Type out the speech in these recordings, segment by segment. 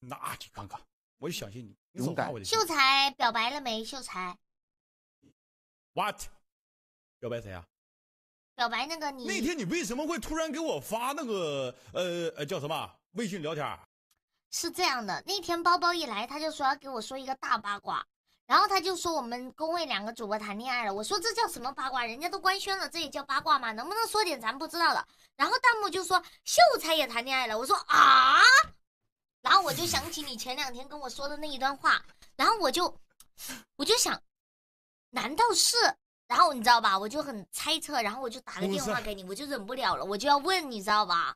那你看看，我就相信你，勇敢。我的秀才表白了没？秀才，what？表白谁啊？表白那个你。那天你为什么会突然给我发那个呃呃叫什么微信聊天？是这样的，那天包包一来，他就说要给我说一个大八卦，然后他就说我们工位两个主播谈恋爱了。我说这叫什么八卦？人家都官宣了，这也叫八卦吗？能不能说点咱不知道的？然后弹幕就说秀才也谈恋爱了。我说啊。然后我就想起你前两天跟我说的那一段话，然后我就，我就想，难道是？然后你知道吧？我就很猜测，然后我就打个电话给你，我就忍不了了，我就要问，你知道吧？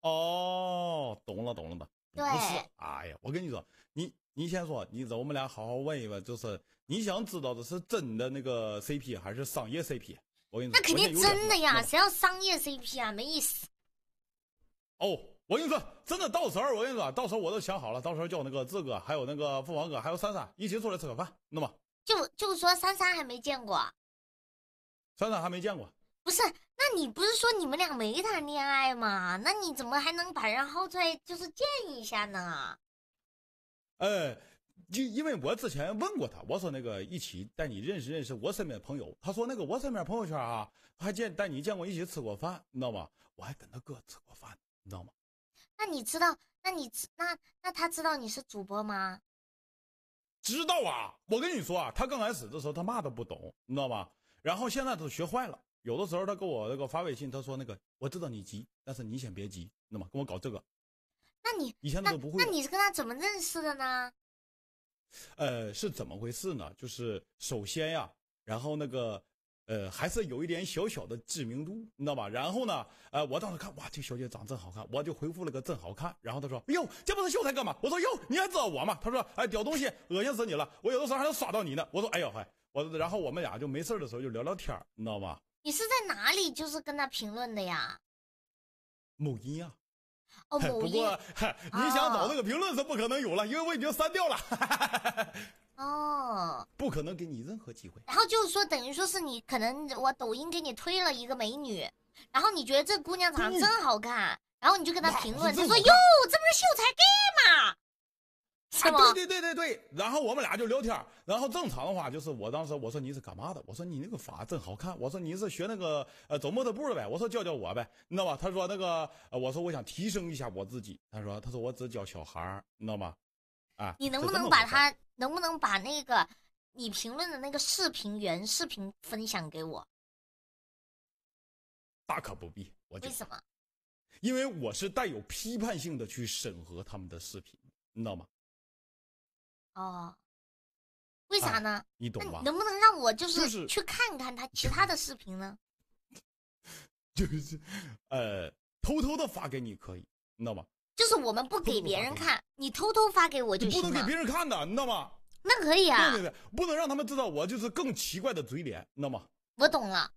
哦，懂了懂了吧？对，是，哎呀，我跟你说，你你先说，你走，我们俩好好问一问，就是你想知道的是真的那个 CP 还是商业 CP？我跟你说，那肯定真的呀，谁要商业 CP 啊？没意思。哦。我跟你说，真的，到时候我跟你说，到时候我都想好了，到时候叫那个志哥，还有那个凤凰哥，还有珊珊一起出来吃个饭，那么就就说珊珊还没见过，珊珊还没见过，不是？那你不是说你们俩没谈恋爱吗？那你怎么还能把人薅出来，就是见一下呢？哎，因因为我之前问过他，我说那个一起带你认识认识我身边的朋友，他说那个我身边朋友圈啊，还见带你见过一起吃过饭，你知道吗？我还跟他哥吃过饭，你知道吗？那你知道？那你知那那他知道你是主播吗？知道啊！我跟你说啊，他刚开始的时候他嘛都不懂，你知道吧？然后现在都学坏了，有的时候他给我那个发微信，他说那个我知道你急，但是你先别急，那么跟我搞这个。那你以前都不会？那你是跟他怎么认识的呢？呃，是怎么回事呢？就是首先呀，然后那个。呃，还是有一点小小的知名度，你知道吧？然后呢，呃，我当时看，哇，这小姐长真好看，我就回复了个“真好看”。然后他说：“哎呦，这不是秀才干嘛？”我说：“哟，你还知道我吗？他说：“哎，屌东西，恶心死你了！我有的时候还能刷到你呢。”我说：“哎呦，嗨，我然后我们俩就没事的时候就聊聊天你知道吧？”你是在哪里就是跟他评论的呀？某音呀。哦，某不过，你想找那个评论是不可能有了，因为我已经删掉了。哦，不可能给你任何机会。然后就是说，等于说是你可能我抖音给你推了一个美女，然后你觉得这姑娘长得真好看，然后你就跟她评论，你说哟，这不是秀才 gay 吗？是吗？对对对对对。然后我们俩就聊天，然后正常的话就是我当时我说你是干嘛的？我说你那个发真好看。我说你是学那个呃走模特步的呗？我说教教我呗，你知道吧？他说那个我说我想提升一下我自己。他说他说我只教小孩，你知道吗？啊，你能不能把他？能不能把那个你评论的那个视频原视频分享给我？大可不必。为什么？因为我是带有批判性的去审核他们的视频，你知道吗？哦。为啥呢？你懂吧？能不能让我就是去看看他其他的视频呢？就是，呃，偷偷的发给你可以，你知道吗？就是我们不给别人看，你偷偷发给我就行了。不能给别人看的，你知道吗？那可以啊。对对对，不能让他们知道我就是更奇怪的嘴脸，那么。我懂了，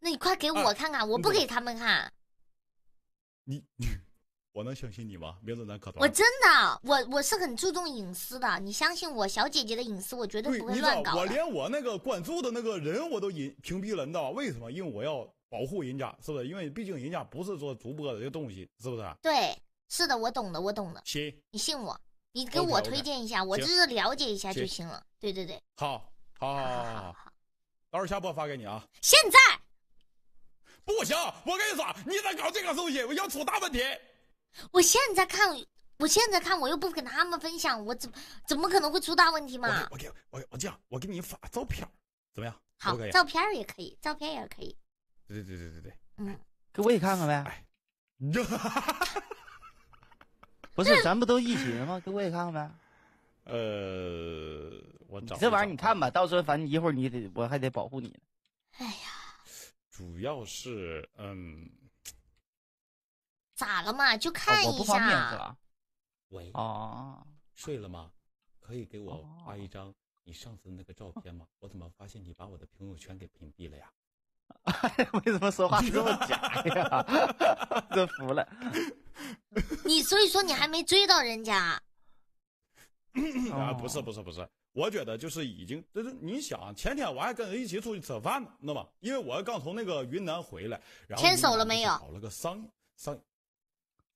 那你快给我看看，我不给他们看。你，你，我能相信你吗？名字咱可我真的，我我是很注重隐私的。你相信我，小姐姐的隐私，我绝对不会乱搞。我连我那个关注的那个人我都隐屏蔽了你知道为什么？因为我要保护人家，是不是？因为毕竟人家不是做主播的这东西，是不是？对。是的，我懂的，我懂的。行，你信我，你给我推荐一下，我就是了解一下就行了。对对对，好，好，好好好，到时候下播发给你啊。现在不行，我跟你说，你在搞这个东西，我要出大问题。我现在看，我现在看，我又不跟他们分享，我怎怎么可能会出大问题嘛？我给，我我这样，我给你发照片，怎么样？好，照片也可以，照片也可以。对对对对对对，嗯，给我也看看呗。哎，哈哈哈哈。不是，咱不都一起的吗？给我也看看呗。呃，我找这玩意儿，你看吧，到时候反正一会儿你得，我还得保护你呢。哎呀，主要是嗯，咋了嘛？就看一下。我不方便。喂。哦。睡了吗？可以给我发一张你上次那个照片吗？我怎么发现你把我的朋友圈给屏蔽了呀？哎 为什么说话这么假呀？真服了！你所以说你还没追到人家？啊，不是不是不是，我觉得就是已经，就是你想，前天我还跟人一起出去吃饭呢那么因为我刚从那个云南回来，然后牵手了没有？搞了个桑桑，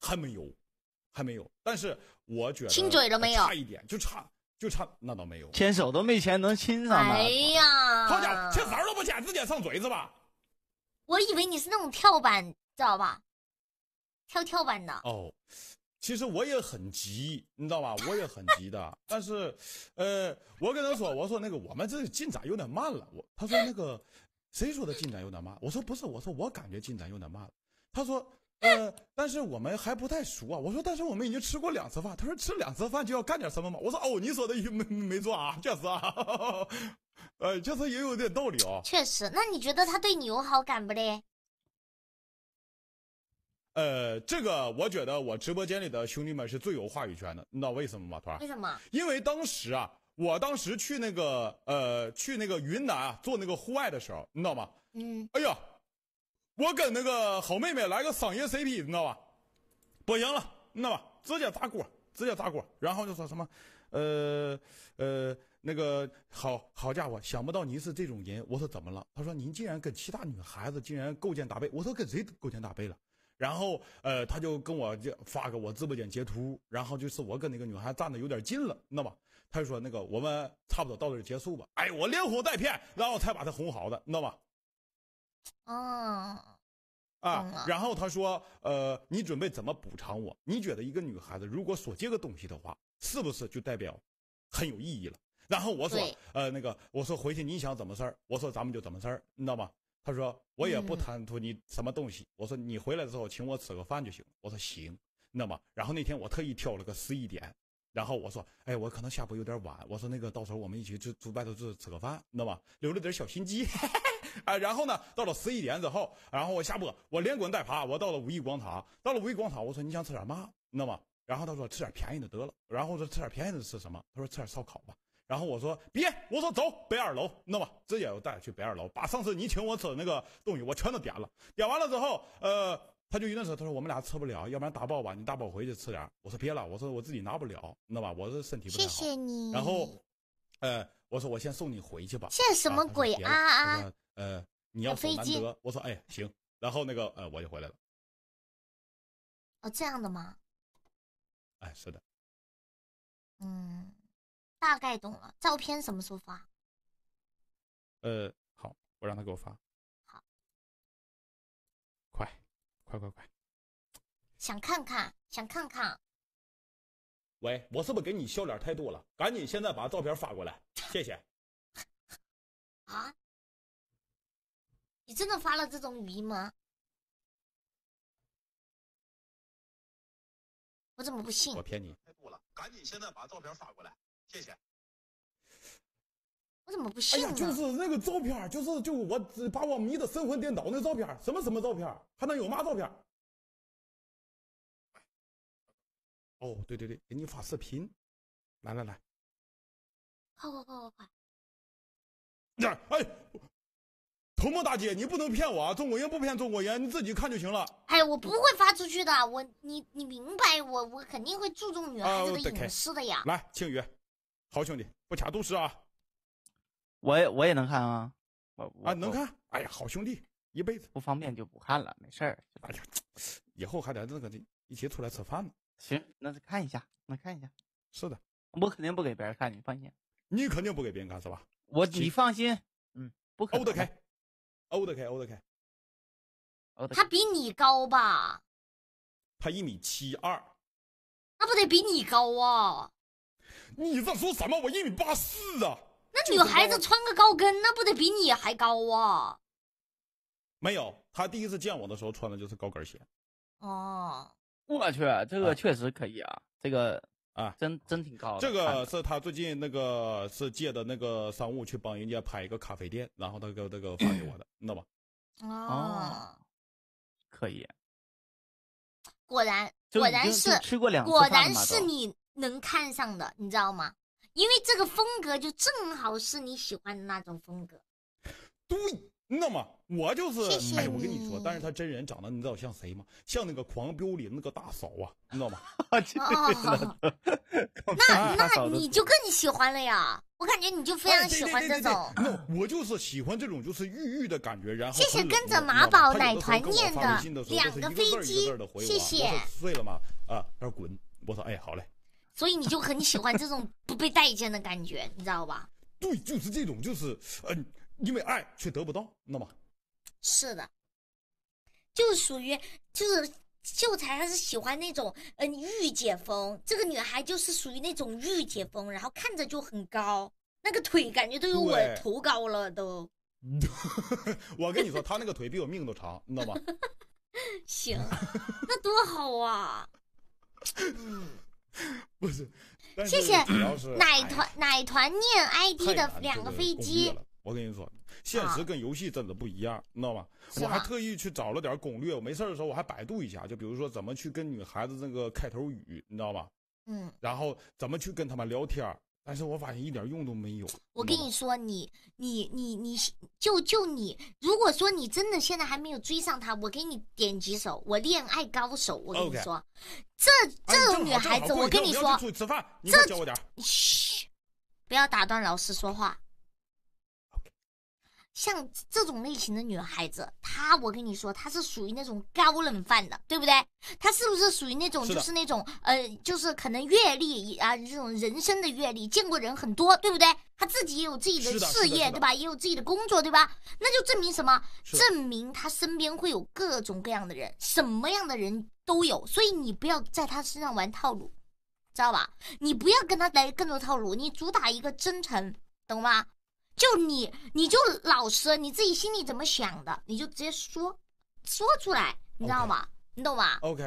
还没有，还没有。但是我觉得亲嘴了没有？差一点，就差就差那倒没有，牵手都没牵，能亲上吗？哎呀，好家伙，牵手都不牵，直接上嘴子吧？我以为你是那种跳板，知道吧？跳跳板的。哦，其实我也很急，你知道吧？我也很急的。但是，呃，我跟他说，我说那个我们这进展有点慢了。我他说那个谁说的进展有点慢？我说不是，我说我感觉进展有点慢了。他说，呃，但是我们还不太熟啊。我说，但是我们已经吃过两次饭。他说，吃两次饭就要干点什么吗？我说，哦，你说的没没错啊，确实啊。呃，就是也有点道理啊。确实，那你觉得他对你有好感不嘞？呃，这个我觉得我直播间里的兄弟们是最有话语权的，你知道为什么吗，团儿？为什么？因为当时啊，我当时去那个呃，去那个云南啊，做那个户外的时候，你知道吗？嗯。哎呀，我跟那个好妹妹来个商业 CP，你知道吧？不行了，你知道吧？直接砸锅，直接砸锅，然后就说什么。呃呃，那个好好家伙，想不到您是这种人。我说怎么了？他说您竟然跟其他女孩子竟然勾肩搭背。我说跟谁勾肩搭背了？然后呃，他就跟我发个我直播间截图，然后就是我跟那个女孩站的有点近了，那么他就说那个我们差不多到这结束吧。哎，我连哄带骗，然后才把她哄好的，那么。道啊，然后他说呃，你准备怎么补偿我？你觉得一个女孩子如果说这个东西的话？是不是就代表很有意义了？然后我说，呃，那个，我说回去你想怎么事儿？我说咱们就怎么事儿，你知道吗？他说我也不贪图你什么东西。我说你回来之后请我吃个饭就行了。我说行，你知道吗？然后那天我特意挑了个十一点，然后我说，哎，我可能下播有点晚。我说那个到时候我们一起去出外头吃吃个饭，你知道吗？留了点小心机 啊。然后呢，到了十一点之后，然后我下播，我连滚带爬，我到了五一广场。到了五一广场，我说你想吃点嘛？你知道吗？然后他说吃点便宜的得了，然后说吃点便宜的吃什么？他说吃点烧烤吧。然后我说别，我说走北二楼，那么吧？直接我带他去北二楼，把上次你请我吃的那个东西我全都点了。点完了之后，呃，他就一顿说，他说我们俩吃不了，要不然打包吧，你打包回去吃点。我说别了，我说我自己拿不了，那吧？我这身体不太好。谢谢你。然后，呃，我说我先送你回去吧。谢什么鬼啊啊！呃，你要飞机？我说哎行。然后那个呃我就回来了。哦，这样的吗？哎，是的，嗯，大概懂了。照片什么时候发？呃，好，我让他给我发。好，快，快，快，快！想看看，想看看。喂，我是不是给你笑脸太多了？赶紧现在把照片发过来，谢谢。啊？你真的发了这种语音吗？我怎么不信？我骗你！太多了，赶紧现在把照片发过来，谢谢。我怎么不信？哎呀，就是那个照片，就是就我把我迷的神魂颠倒那照片，什么什么照片，还能有嘛照片？哦，对对对，给你发视频，来来来，快快快快快！呀，哎。头目大姐，你不能骗我啊！中国人不骗中国人，你自己看就行了。哎，我不会发出去的，我你你明白我，我肯定会注重女孩子的隐私的呀。来，庆宇，好兄弟，不卡肚石啊。我也我也能看啊，啊能看。哎呀，好兄弟，一辈子不方便就不看了，没事儿。哎呀，以后还得那个一起出来吃饭呢。行，那就看一下，那看一下。是的，我肯定不给别人看，你放心。你肯定不给别人看是吧？我你放心，嗯，不。欧德开。O 的 K，O 的 K，他比你高吧？他一米七二，那不得比你高啊？你在说什么？我一米八四啊！那女孩子穿个高跟，那不得比你还高啊？没有，他第一次见我的时候穿的就是高跟鞋。哦，我去，这个确实可以啊，这个。啊，真真挺高的。这个是他最近那个是借的那个商务去帮人家拍一个咖啡店，然后那个那个发给我的，知道吧？哦，可以。果然，果然是，果然是你能看上的，你知道吗？因为这个风格就正好是你喜欢的那种风格。对。那么我就是，谢哎，我跟你说，但是他真人长得，你知道像谁吗？像那个狂飙》里那个大嫂啊，知道吗？那那你就更喜欢了呀！我感觉你就非常喜欢这种。那我就是喜欢这种，就是郁郁的感觉。然后谢谢跟着马宝奶团念的两个飞机，谢谢。睡了吗？啊，那滚！我说，哎，好嘞。所以你就很喜欢这种不被待见的感觉，你知道吧？对，就是这种，就是嗯。因为爱却得不到，那么是的，就是属于就是秀才，他是喜欢那种嗯御姐风。这个女孩就是属于那种御姐风，然后看着就很高，那个腿感觉都有我头高了都。我跟你说，他那个腿比我命都长，你知道吗？行，那多好啊！不是，谢谢奶团奶团念 ID 的两个飞机。我跟你说，现实跟游戏真的不一样，你知道吗？我还特意去找了点攻略，我没事的时候我还百度一下，就比如说怎么去跟女孩子那个开头语，你知道吗？嗯。然后怎么去跟他们聊天？但是我发现一点用都没有。我跟你说，你你你你，就就你，如果说你真的现在还没有追上他，我给你点几首，我恋爱高手，我跟你说，这这种女孩子，我跟你说，嘘，不要打断老师说话。像这种类型的女孩子，她我跟你说，她是属于那种高冷范的，对不对？她是不是属于那种就是那种呃，就是可能阅历啊这种人生的阅历，见过人很多，对不对？她自己也有自己的事业，对吧？也有自己的工作，对吧？那就证明什么？证明她身边会有各种各样的人，什么样的人都有。所以你不要在她身上玩套路，知道吧？你不要跟她来更多套路，你主打一个真诚，懂吗？就你，你就老实，你自己心里怎么想的，你就直接说，说出来，你知道吗？你懂吧？OK。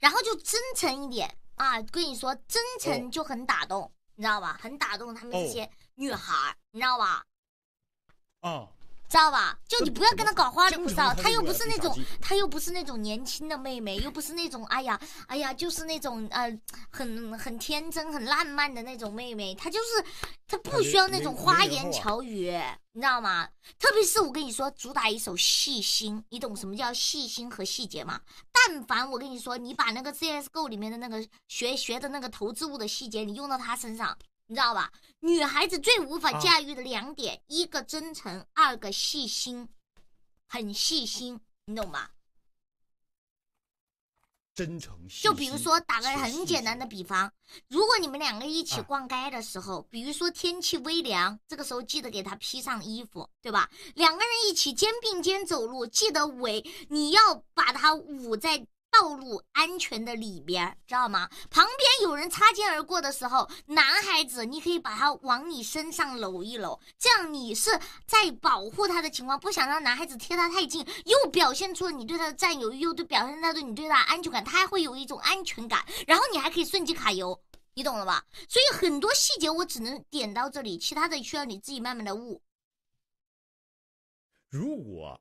然后就真诚一点啊，跟你说，真诚就很打动，你知道吧？很打动他们这些女孩你知道吧？啊。知道吧？就你不要跟他搞花里胡哨，他又不是那种，他又不是那种年轻的妹妹，又不是那种，哎呀，哎呀，就是那种，呃，很很天真、很浪漫的那种妹妹。她就是，她不需要那种花言巧语，你知道吗？特别是我跟你说，主打一首细心，你懂什么叫细心和细节吗？但凡我跟你说，你把那个 ZS GO 里面的那个学学的那个投掷物的细节，你用到他身上，你知道吧？女孩子最无法驾驭的两点：一个真诚，二个细心，很细心，你懂吗？真诚。就比如说，打个很简单的比方，如果你们两个一起逛街的时候，比如说天气微凉，这个时候记得给他披上衣服，对吧？两个人一起肩并肩走路，记得围，你要把他捂在。道路安全的里边，知道吗？旁边有人擦肩而过的时候，男孩子，你可以把他往你身上搂一搂，这样你是在保护他的情况，不想让男孩子贴他太近，又表现出了你对他的占有欲，又对表现他对你对他的安全感，他还会有一种安全感。然后你还可以瞬击卡油，你懂了吧？所以很多细节我只能点到这里，其他的需要你自己慢慢的悟。如果。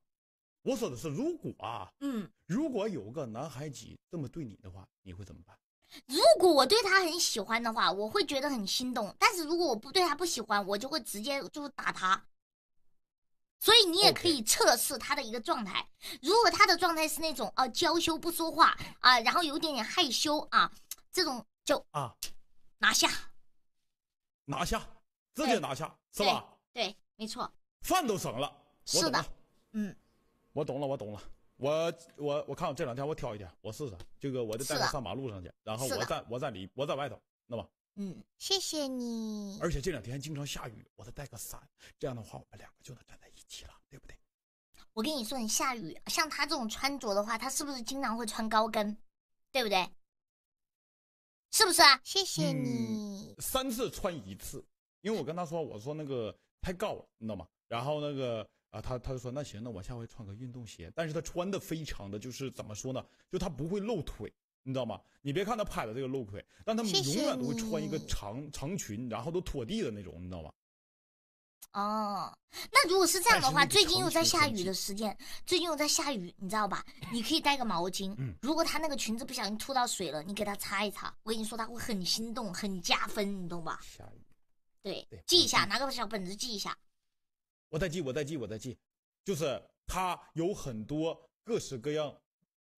我说的是，如果啊，嗯，如果有个男孩子这么对你的话，你会怎么办？如果我对他很喜欢的话，我会觉得很心动；但是如果我不对他不喜欢，我就会直接就是打他。所以你也可以测试他的一个状态。如果他的状态是那种啊，娇羞不说话啊，然后有点点害羞啊，这种就啊，拿下，拿下，直接拿下，是吧？对，没错。饭都省了，是的，嗯。我懂了，我懂了，我我我看我这两天我挑一天，我试试。这个我得带他上马路上去，然后我在我在里，我在外头，那么嗯，谢谢你。而且这两天经常下雨，我得带个伞。这样的话，我们两个就能站在一起了，对不对？我跟你说，你下雨，像他这种穿着的话，他是不是经常会穿高跟，对不对？是不是啊？谢谢你。三次穿一次，因为我跟他说，我说那个太高了，你知道吗？然后那个。啊，他他就说那行，那我下回穿个运动鞋。但是他穿的非常的就是怎么说呢？就他不会露腿，你知道吗？你别看他拍的这个露腿，但他们永远都会穿一个长长裙，然后都拖地的那种，你知道吗？哦，那如果是这样的话，最近又在下雨的时间，最近又在下雨，你知道吧？你可以带个毛巾，嗯，如果他那个裙子不小心吐到水了，你给他擦一擦。我跟你说，他会很心动，很加分，你懂吧？下雨，对，记一下，拿个小本子记一下。我再记，我再记，我再记，就是他有很多各式各样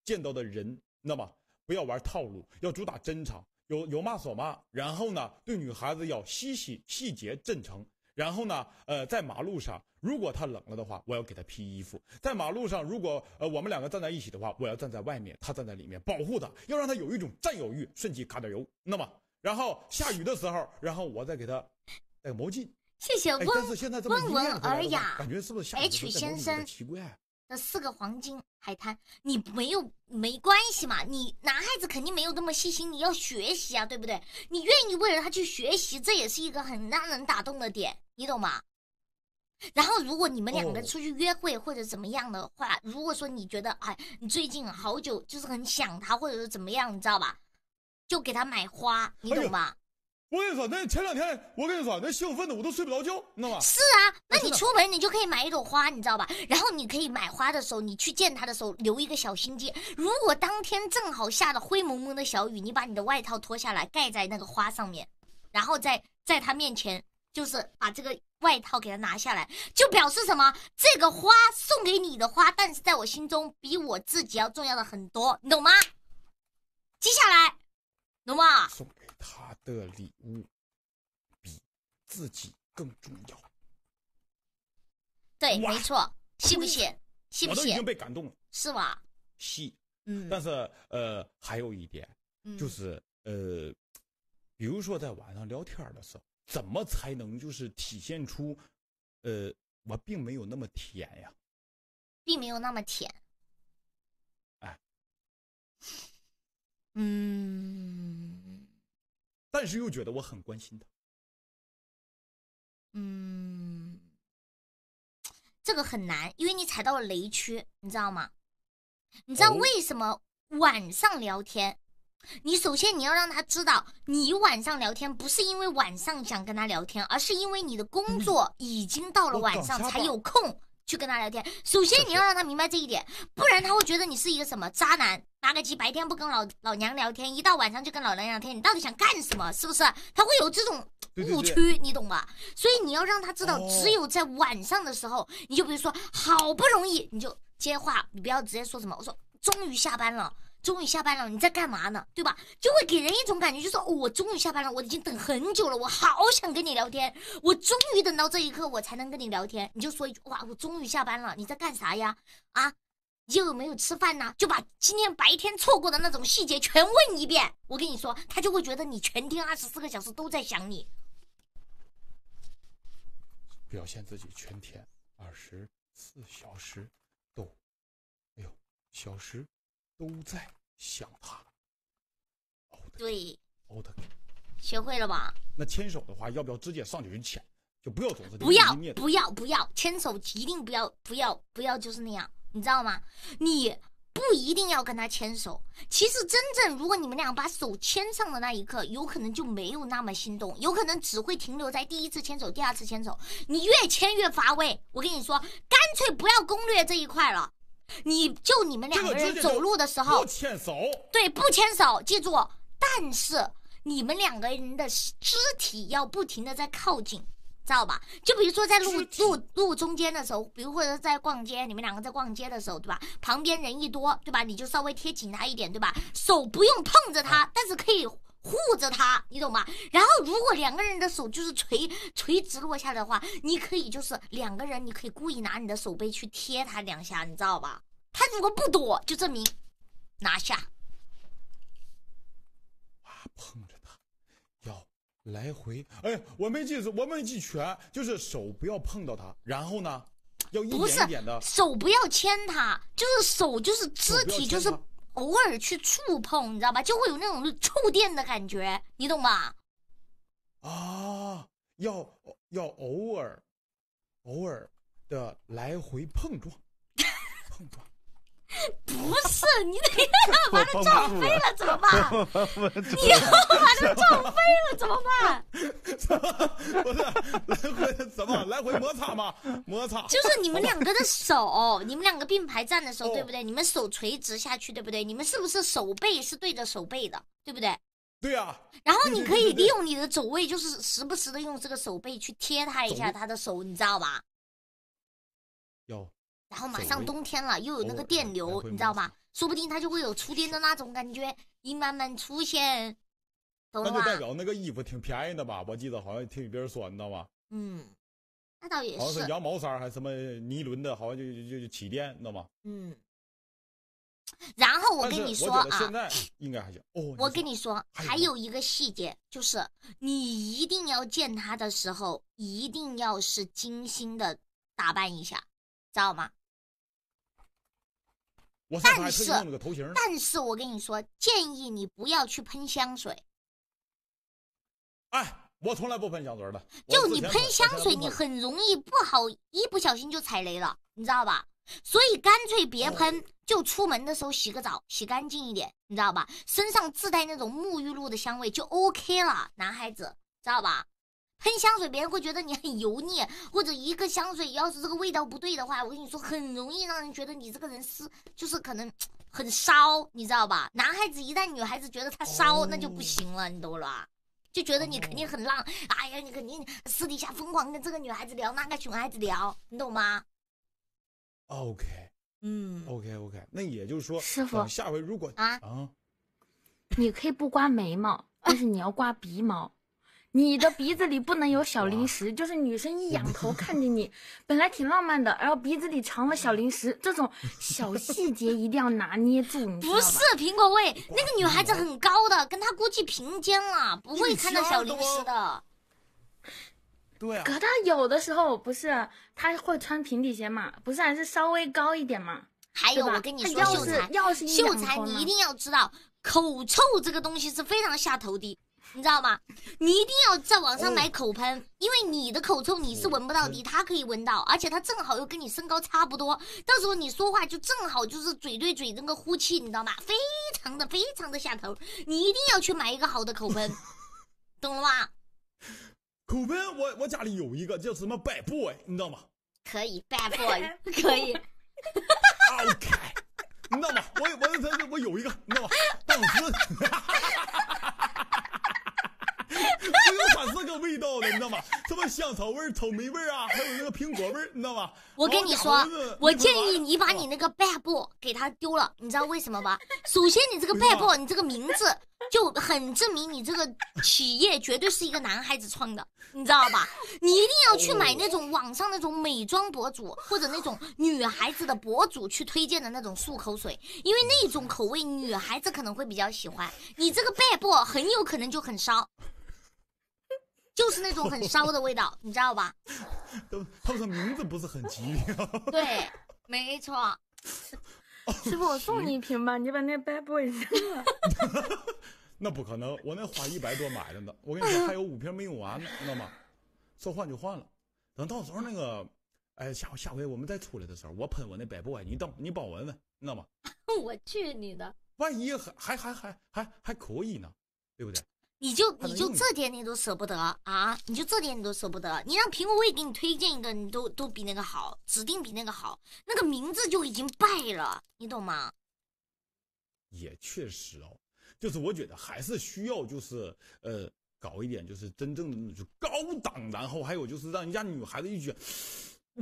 见到的人。那么，不要玩套路，要主打真诚。有有骂所骂，然后呢，对女孩子要细细细节真诚。然后呢，呃，在马路上，如果他冷了的话，我要给他披衣服。在马路上，如果呃我们两个站在一起的话，我要站在外面，他站在里面，保护他，要让他有一种占有欲，顺其卡点油。那么，然后下雨的时候，然后我再给他带毛巾。谢谢温温文尔雅，h 先生的四个黄金海滩，你没有没关系嘛？你男孩子肯定没有那么细心，你要学习啊，对不对？你愿意为了他去学习，这也是一个很让人打动的点，你懂吗？然后如果你们两个出去约会或者怎么样的话，如果说你觉得哎，你最近好久就是很想他，或者是怎么样，你知道吧？就给他买花，你懂吗？我跟你说，那前两天我跟你说，那兴奋的我都睡不着觉，你知道吗？是啊，那你出门你就可以买一朵花，你知道吧？然后你可以买花的时候，你去见他的时候留一个小心机。如果当天正好下了灰蒙蒙的小雨，你把你的外套脱下来盖在那个花上面，然后在在他面前就是把这个外套给他拿下来，就表示什么？这个花送给你的花，但是在我心中比我自己要重要的很多，你懂吗？接下来，龙猫。他的礼物比自己更重要。对，没错，信不信？信不信？我都已经被感动了，是吧？信，嗯。但是，呃，还有一点，就是，呃，比如说在晚上聊天的时候，怎么才能就是体现出，呃，我并没有那么甜呀，并没有那么甜。哎，嗯。但是又觉得我很关心他，嗯，这个很难，因为你踩到了雷区，你知道吗？你知道为什么晚上聊天？你首先你要让他知道，你晚上聊天不是因为晚上想跟他聊天，而是因为你的工作已经到了晚上才有空。去跟他聊天，首先你要让他明白这一点，不然他会觉得你是一个什么渣男，拿个鸡白天不跟老老娘聊天，一到晚上就跟老娘聊天，你到底想干什么？是不是？他会有这种误区，你懂吧？所以你要让他知道，只有在晚上的时候，你就比如说，好不容易你就接话，你不要直接说什么，我说终于下班了。终于下班了，你在干嘛呢？对吧？就会给人一种感觉，就是我终于下班了，我已经等很久了，我好想跟你聊天。我终于等到这一刻，我才能跟你聊天。你就说一句哇，我终于下班了，你在干啥呀？啊，你有没有吃饭呢？就把今天白天错过的那种细节全问一遍。我跟你说，他就会觉得你全天二十四个小时都在想你。表现自己，全天二十四小时都，哎呦，消失。都在想他，对，奥特，学会了吧？那牵手的话，要不要直接上去就牵？就不要总是不要不要不要牵手，一定不要不要不要，就是那样，你知道吗？你不一定要跟他牵手。其实真正如果你们俩把手牵上的那一刻，有可能就没有那么心动，有可能只会停留在第一次牵手，第二次牵手，你越牵越乏味。我跟你说，干脆不要攻略这一块了。你就你们两个人走路的时候，不牵手，对，不牵手，记住。但是你们两个人的肢体要不停的在靠近，知道吧？就比如说在路路路中间的时候，比如或者在逛街，你们两个在逛街的时候，对吧？旁边人一多，对吧？你就稍微贴紧他一点，对吧？手不用碰着他，但是可以。护着他，你懂吗？然后如果两个人的手就是垂垂直落下的话，你可以就是两个人，你可以故意拿你的手背去贴他两下，你知道吧？他如果不躲，就证明拿下。啊，碰着他，要来回，哎，我没记住，我没记全，就是手不要碰到他，然后呢，要一点一点的，手不要牵他，就是手就是肢体就是。偶尔去触碰，你知道吧？就会有那种触电的感觉，你懂吧？啊，要要偶尔，偶尔的来回碰撞，碰撞。不是，你得把他撞飞了怎么办？你要把他撞飞了怎么办？不是，来回怎么来回摩擦吗？摩擦。就是你们两个的手，你们两个并排站的时候，对不对？你们手垂直下去，对不对？你们是不是手背是对着手背的，对不对？对啊，然后你可以利用你的走位，就是时不时的用这个手背去贴他一下他的手，你知道吧？有。然后马上冬天了，又有那个电流，你知道吧？说不定它就会有触电的那种感觉，一慢慢出现，懂了那就代表那个衣服挺便宜的吧？我记得好像听别人说，你知道吗？嗯，那倒也是。好像是羊毛衫还是什么尼龙的，好像就就就起电，你知道吗？嗯。然后我跟你说啊，现在应该还行。哦，我跟你说，还有一个细节就是，你一定要见他的时候，一定要是精心的打扮一下，知道吗？但是，但是我跟你说，建议你不要去喷香水。哎，我从来不喷香水的。就你喷香水，你很容易不好，一不小心就踩雷了，你知道吧？所以干脆别喷，就出门的时候洗个澡，洗干净一点，你知道吧？身上自带那种沐浴露的香味就 OK 了，男孩子知道吧？喷香水，别人会觉得你很油腻；或者一个香水，要是这个味道不对的话，我跟你说，很容易让人觉得你这个人是就是可能很骚，你知道吧？男孩子一旦女孩子觉得他骚，那就不行了，你懂了吧？就觉得你肯定很浪。哎呀，你肯定私底下疯狂跟这个女孩子聊，那个熊孩子聊，你懂吗？OK，嗯，OK OK，那也就是说，师傅，下回如果啊，你可以不刮眉毛，但是你要刮鼻毛。你的鼻子里不能有小零食，就是女生一仰头 看着你，本来挺浪漫的，然后鼻子里藏了小零食，这种小细节一定要拿捏住。不是苹果味，那个女孩子很高的，跟她估计平肩了，不会看到小零食的。对啊。可她有的时候不是她会穿平底鞋嘛，不是还是稍微高一点嘛？还有我跟你说，秀才，秀才你一定要知道，口臭这个东西是非常下头的。你知道吗？你一定要在网上买口喷，因为你的口臭你是闻不到的，他可以闻到，而且他正好又跟你身高差不多，到时候你说话就正好就是嘴对嘴那个呼气，你知道吗？非常的非常的下头。你一定要去买一个好的口喷，懂了吗？口喷，我我家里有一个叫什么百 o 哎，你知道吗？可以，百 y 可以。OK，你知道吗？我我我我有一个，你知道吗？哈哈。我有三这个味道的，你知道吗？什么香草味、草莓味啊，还有那个苹果味，你知道吗？我跟你说，我建议你把你那个 Bad Boy 给他丢了，你知道为什么吗？首先，你这个 Bad Boy，你这个名字就很证明你这个企业绝对是一个男孩子创的，你知道吧？你一定要去买那种网上那种美妆博主或者那种女孩子的博主去推荐的那种漱口水，因为那种口味女孩子可能会比较喜欢。你这个 Bad Boy 很有可能就很烧。就是那种很烧的味道，你知道吧？都，他说名字不是很吉利。对，没错。师傅，我送你一瓶吧，你把那白布扔了。那不可能，我那花一百多买的呢。我跟你说还有五瓶没用完呢，知道吗？说换就换了。等到时候那个，哎，下下回我们再出来的时候，我喷我那白布，你等，你帮我闻闻，知道吗？我去你的！万一还还还还还还可以呢，对不对？你就你就这点你都舍不得啊？你就这点你都舍不得？你让苹果味给你推荐一个，你都都比那个好，指定比那个好。那个名字就已经败了，你懂吗？也确实哦，就是我觉得还是需要，就是呃，搞一点就是真正的那种高档，然后还有就是让人家女孩子一句，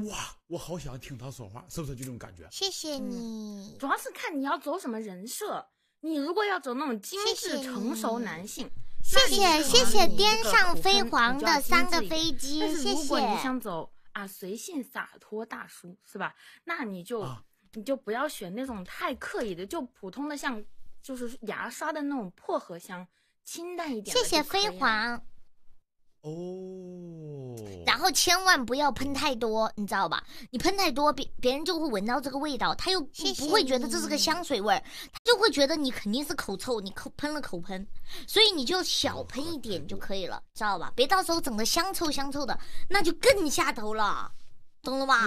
哇，我好想听他说话，是不是就这种感觉？谢谢你。主要是看你要走什么人设，你如果要走那种精致成熟男性。谢谢谢谢天上飞黄的三个飞机，谢谢。如果你想走啊，随性洒脱大叔是吧？那你就你就不要选那种太刻意的，就普通的像就是牙刷的那种薄荷香，清淡一点的。谢谢飞黄。哦，然后千万不要喷太多，你知道吧？你喷太多，别别人就会闻到这个味道，他又不会觉得这是个香水味儿，他就会觉得你肯定是口臭，你口喷了口喷，所以你就小喷一点就可以了，知道吧？别到时候整的香臭香臭的，那就更下头了，懂了吧？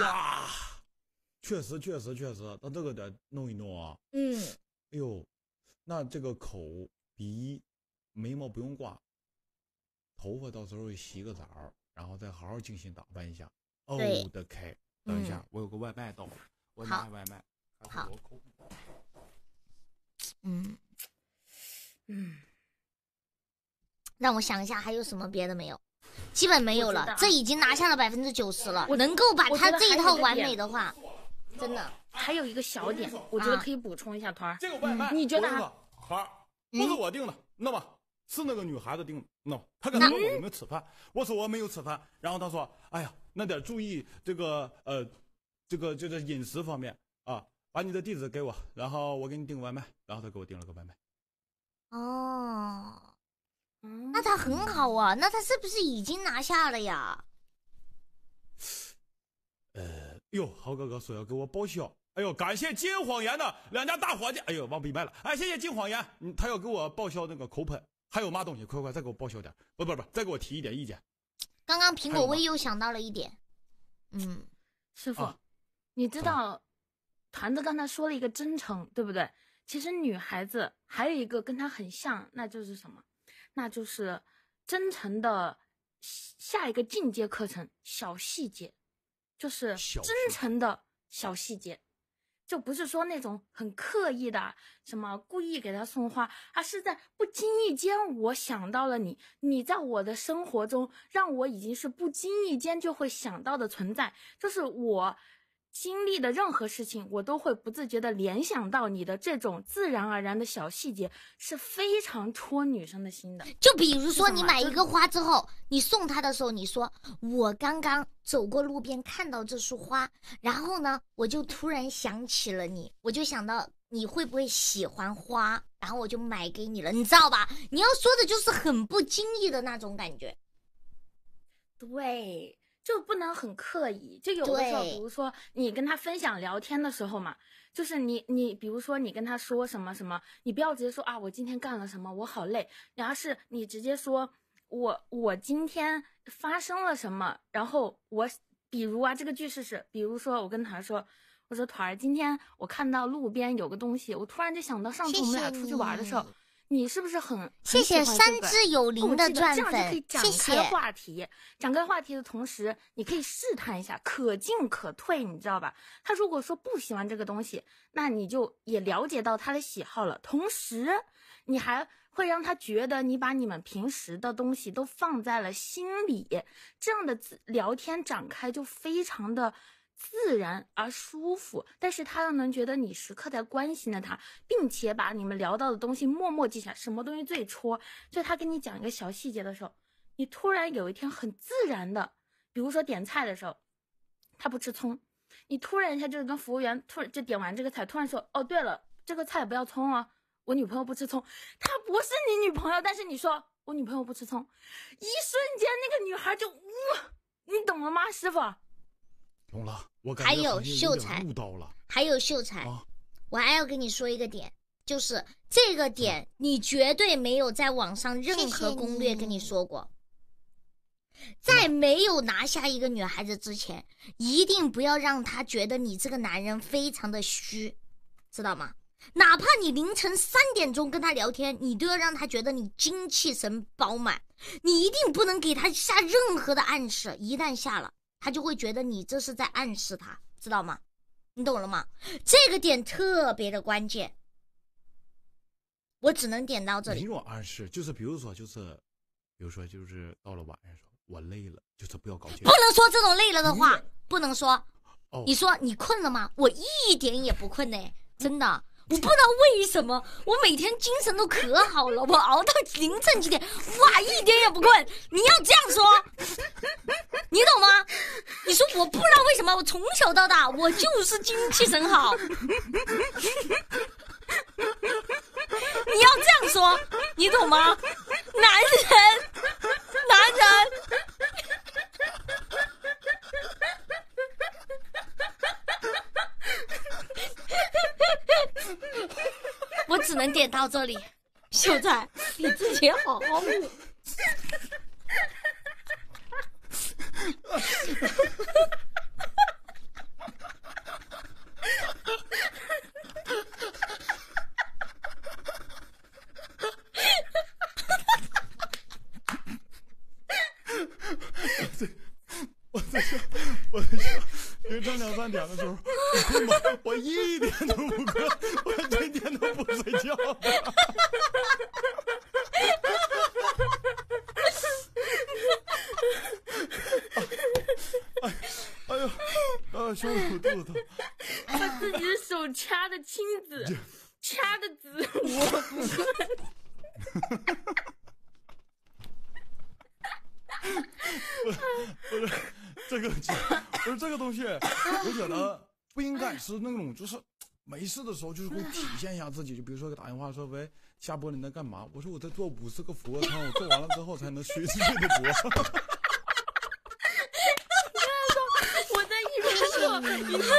确实，确实，确实，那这个得弄一弄啊。嗯，哎呦，那这个口鼻眉毛不用挂，头发到时候洗个澡，然后再好好精心打扮一下。哦的开，等一下，我有个外卖到。了，我拿外卖。好。嗯嗯，让我想一下，还有什么别的没有？基本没有了，这已经拿下了百分之九十了。我能够把他这一套完美的话，真的。还有一个小点，我觉得可以补充一下。团儿，这个外卖，你觉得？好，不是我定的，那么。是那个女孩子订的，no，他跟我说我没有吃饭，我说我没有吃饭，然后他说，哎呀，那得注意这个，呃，这个就是饮食方面啊，把你的地址给我，然后我给你订外卖，然后他给我订了个外卖。哦，那他很好啊，那他是不是已经拿下了呀？呃，哟，豪哥哥说要给我报销，哎呦，感谢金谎言的两家大伙计，哎呦，忘闭麦了，哎，谢谢金谎言，他要给我报销那个口喷。还有嘛东西？快快再给我报销点！不不不，再给我提一点意见。刚刚苹果微又想到了一点，嗯，师傅，你知道，团子刚才说了一个真诚，对不对？其实女孩子还有一个跟她很像，那就是什么？那就是真诚的下一个进阶课程小细节，就是真诚的小细节。就不是说那种很刻意的，什么故意给他送花，而是在不经意间，我想到了你，你在我的生活中，让我已经是不经意间就会想到的存在，就是我。经历的任何事情，我都会不自觉的联想到你的这种自然而然的小细节，是非常戳女生的心的。就比如说，你买一个花之后，你送他的时候，你说：“我刚刚走过路边看到这束花，然后呢，我就突然想起了你，我就想到你会不会喜欢花，然后我就买给你了，你知道吧？你要说的就是很不经意的那种感觉，对。”就不能很刻意，就有的时候，比如说你跟他分享聊天的时候嘛，就是你你比如说你跟他说什么什么，你不要直接说啊，我今天干了什么，我好累，然后是你直接说，我我今天发生了什么，然后我比如啊这个句式是，比如说我跟团儿说，我说团儿今天我看到路边有个东西，我突然就想到上次我们俩出去玩的时候。你是不是很谢谢三只有灵的钻粉？展开话题，展开话题的同时，你可以试探一下，可进可退，你知道吧？他如果说不喜欢这个东西，那你就也了解到他的喜好了，同时你还会让他觉得你把你们平时的东西都放在了心里，这样的聊天展开就非常的。自然而舒服，但是他又能觉得你时刻在关心着他，并且把你们聊到的东西默默记下。什么东西最戳？就他跟你讲一个小细节的时候，你突然有一天很自然的，比如说点菜的时候，他不吃葱，你突然一下就是跟服务员突然就点完这个菜，突然说，哦对了，这个菜不要葱哦，我女朋友不吃葱。她不是你女朋友，但是你说我女朋友不吃葱，一瞬间那个女孩就呜，你懂了吗，师傅？懂了，我还有秀才，还有秀才，我还要跟你说一个点，就是这个点你绝对没有在网上任何攻略跟你说过，在没有拿下一个女孩子之前，一定不要让她觉得你这个男人非常的虚，知道吗？哪怕你凌晨三点钟跟她聊天，你都要让她觉得你精气神饱满，你一定不能给她下任何的暗示，一旦下了。他就会觉得你这是在暗示他，知道吗？你懂了吗？这个点特别的关键。我只能点到这里。一种暗示就是，比如说，就是，比如说，就是到了晚上，我累了，就是不要搞。不能说这种累了的话，不能说。哦。你说你困了吗？我一点也不困呢，真的。我不知道为什么，我每天精神都可好了，我熬到凌晨几点，哇，一点也不困。你要这样说，你懂吗？你说我不知道为什么，我从小到大我就是精气神好。你要这样说，你懂吗？男人。点到这里，秀才，你自己好好录。我在哈哈哈哈哈哈哈哈哈哈哈哈哈哈哈哈哈哈的时候就是会体现一下自己，就比如说打电话说喂，下播你在干嘛？我说我在做五十个俯卧撑，我做完了之后才能睡睡的着。哈哈一边哈！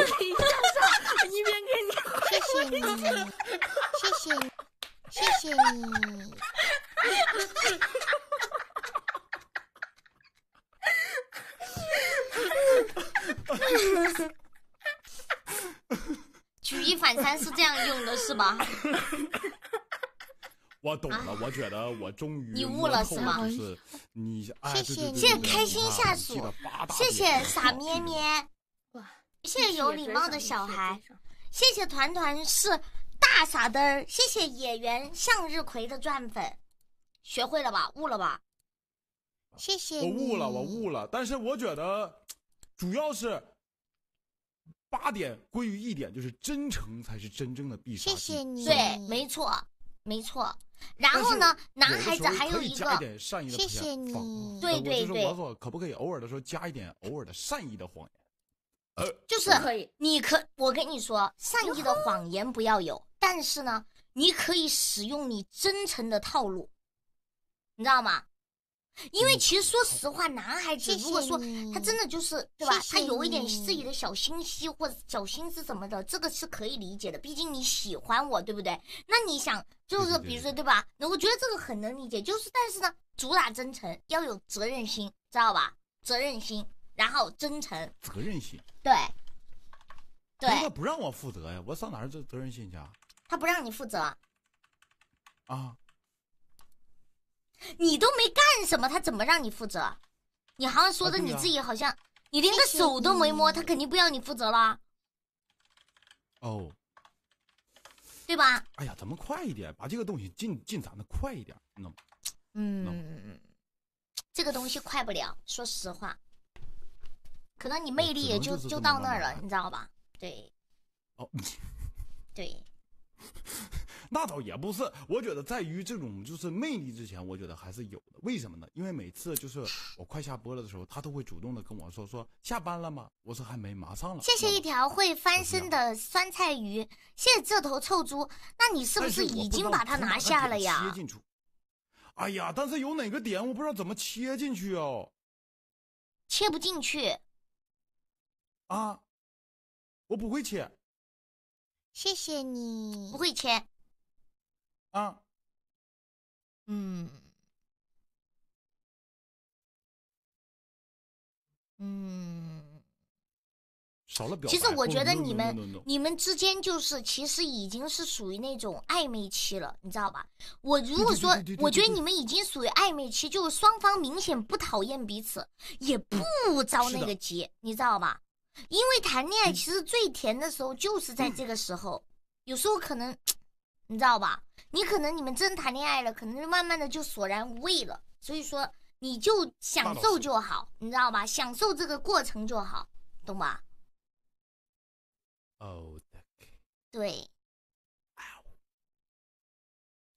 一边给你谢谢你，谢谢你，谢谢你。举一反三是这样用的，是吧？我懂了，我觉得我终于你悟了是吧？是。你，谢谢，谢谢开心下属，谢谢傻咩咩，哇，谢谢有礼貌的小孩，谢谢团团是大傻的，谢谢野原向日葵的钻粉，学会了吧？悟了吧？谢谢。我悟了，我悟了，但是我觉得主要是。八点归于一点，就是真诚才是真正的必杀技。谢谢你。对，没错，没错。然后呢，男孩子还有一个，谢谢你。对对对。就是我说，可不可以偶尔的时候加一点偶尔的善意的谎言？呃，就是可以。你可，我跟你说，善意的谎言不要有，但是呢，你可以使用你真诚的套路，你知道吗？因为其实说实话，男孩子如果说他真的就是，对吧？他有一点自己的小心思或者小心思什么的，这个是可以理解的。毕竟你喜欢我，对不对？那你想，就是比如说，对吧？那我觉得这个很能理解。就是，但是呢，主打真诚，要有责任心，知道吧？责任心，然后真诚，责任心，对，对。他不让我负责呀，我上哪这责任心去啊？他不让你负责，啊。你都没干什么，他怎么让你负责？你好像说的你自己好像，你连个手都没摸，他肯定不要你负责了。哦，对吧？哎呀，咱们快一点，把这个东西进进展的快一点，能？嗯，这个东西快不了，说实话，可能你魅力也就就到那儿了，你知道吧？对，哦，对。那倒也不是，我觉得在于这种就是魅力之前，我觉得还是有的。为什么呢？因为每次就是我快下播了的时候，他都会主动的跟我说说下班了吗？我说还没，马上了。谢谢一条会翻身的酸菜鱼，谢谢这头臭猪。那你是不是已经把它拿下了呀？哎呀，但是有哪个点我不知道怎么切进去哦，切不进去。啊，我不会切。谢谢你。不会签。啊。嗯。嗯。少了表其实我觉得你们，你们之间就是，其实已经是属于那种暧昧期了，你知道吧？我如果说，我觉得你们已经属于暧昧期，就是双方明显不讨厌彼此，也不着那个急，你知道吧？因为谈恋爱其实最甜的时候就是在这个时候，有时候可能，你知道吧？你可能你们真谈恋爱了，可能就慢慢的就索然无味了。所以说，你就享受就好，你知道吧？享受这个过程就好，懂吧？哦，对，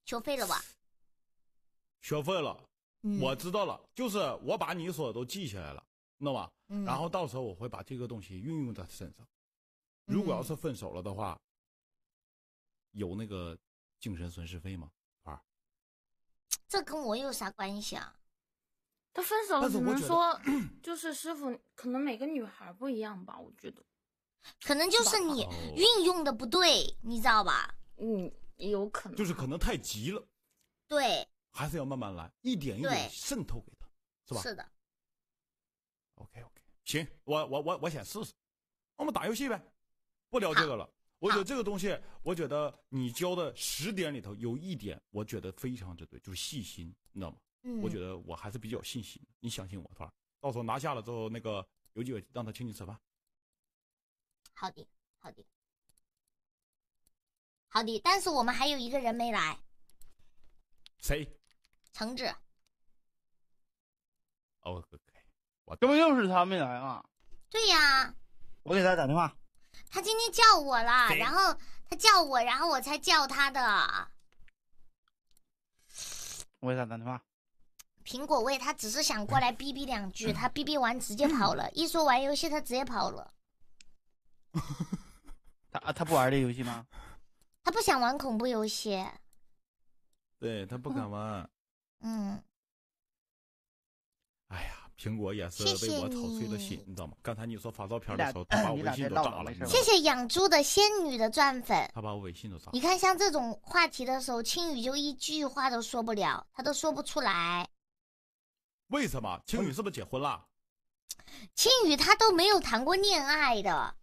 学会费了吧？学费了，我知道了，就是我把你说的都记下来了，知道吧？然后到时候我会把这个东西运用在身上，如果要是分手了的话，有那个精神损失费吗？啊？这跟我有啥关系啊？他分手了，只能说 就是师傅，可能每个女孩不一样吧。我觉得，可能就是你运用的不对，你知道吧？嗯，有可能就是可能太急了，对，还是要慢慢来，一点一点渗透给他，是吧？是的。行，我我我我先试试，那我们打游戏呗，不聊这个了。我觉得这个东西，我觉得你教的十点里头有一点，我觉得非常之对，就是细心，你知道吗？嗯，我觉得我还是比较细心，你相信我，儿，到时候拿下了之后，那个有几个让他请你吃饭。好的，好的，好的，但是我们还有一个人没来，谁？橙子。哦。我这不又是他没来啊？对呀，我给他打电话。他今天叫我了，然后他叫我，然后我才叫他的。我给他打电话？苹果味，他只是想过来逼逼两句，他逼逼完直接跑了。一说玩游戏，他直接跑了。他他不玩这游戏吗？他不想玩恐怖游戏。对他不敢玩。嗯。哎呀。苹果也是为我操碎了心，你知道吗？刚才你说发照片的时候，他把微信都砸了。谢谢养猪的仙女的钻粉。他把我微信都砸了。你看，像这种话题的时候，青宇就一句话都说不了，他都说不出来。为什么？青宇是不是结婚了？青宇他都没有谈过恋爱的。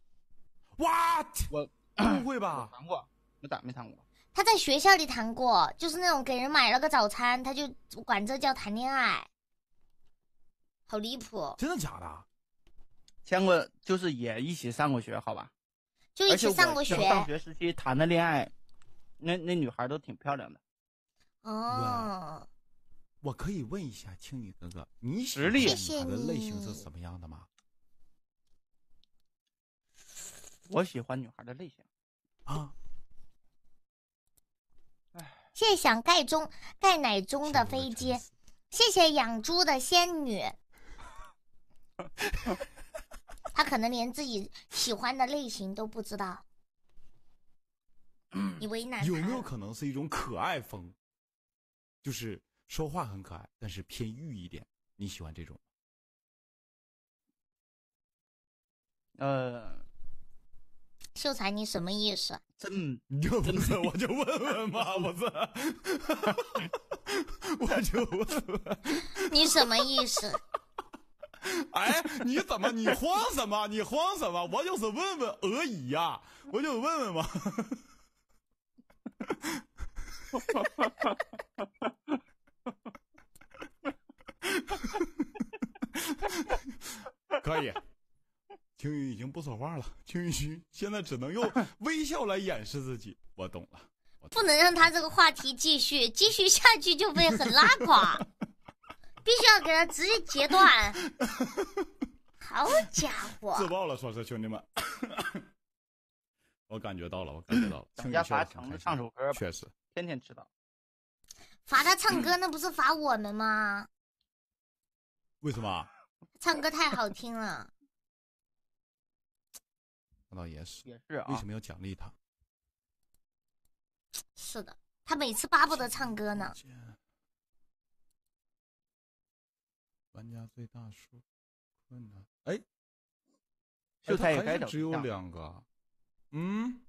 What？我不会吧？谈过？没谈？没谈过？他在学校里谈过，就是那种给人买了个早餐，他就管这叫谈恋爱。好离谱！真的假的？签过就是也一起上过学，好吧？就一起上过学。上学时期谈的恋爱，那那女孩都挺漂亮的。哦，我可以问一下青女哥哥，你实力女的类型是什么样的吗？我喜欢女孩的类型。啊！谢谢想盖中盖奶中的飞机，谢谢养猪的仙女。他可能连自己喜欢的类型都不知道，你为难？有没有可能是一种可爱风，就是说话很可爱，但是偏御一点？你喜欢这种？呃，秀才，你什么意思？嗯，你就是 我就问问嘛，我这，我就问问，你什么意思？哎，你怎么？你慌什么？你慌什么？我就是问问而已呀，我就问问嘛。可以，青云已经不说话了。青云虚现在只能用微笑来掩饰自己。我懂了，不能让他这个话题继续继续下去，就会很拉垮。必须要给他直接截断！好家伙，自爆了，说是兄弟们，我感觉到了，我感觉到了。家罚唱了，唱首歌确实，天天迟到。罚他唱歌，那不是罚我们吗？为什么？唱歌太好听了。那倒也是。也是啊。为什么要奖励他？是的，他每次巴不得唱歌呢。玩家最大数困难哎，就他该找只有两个，嗯，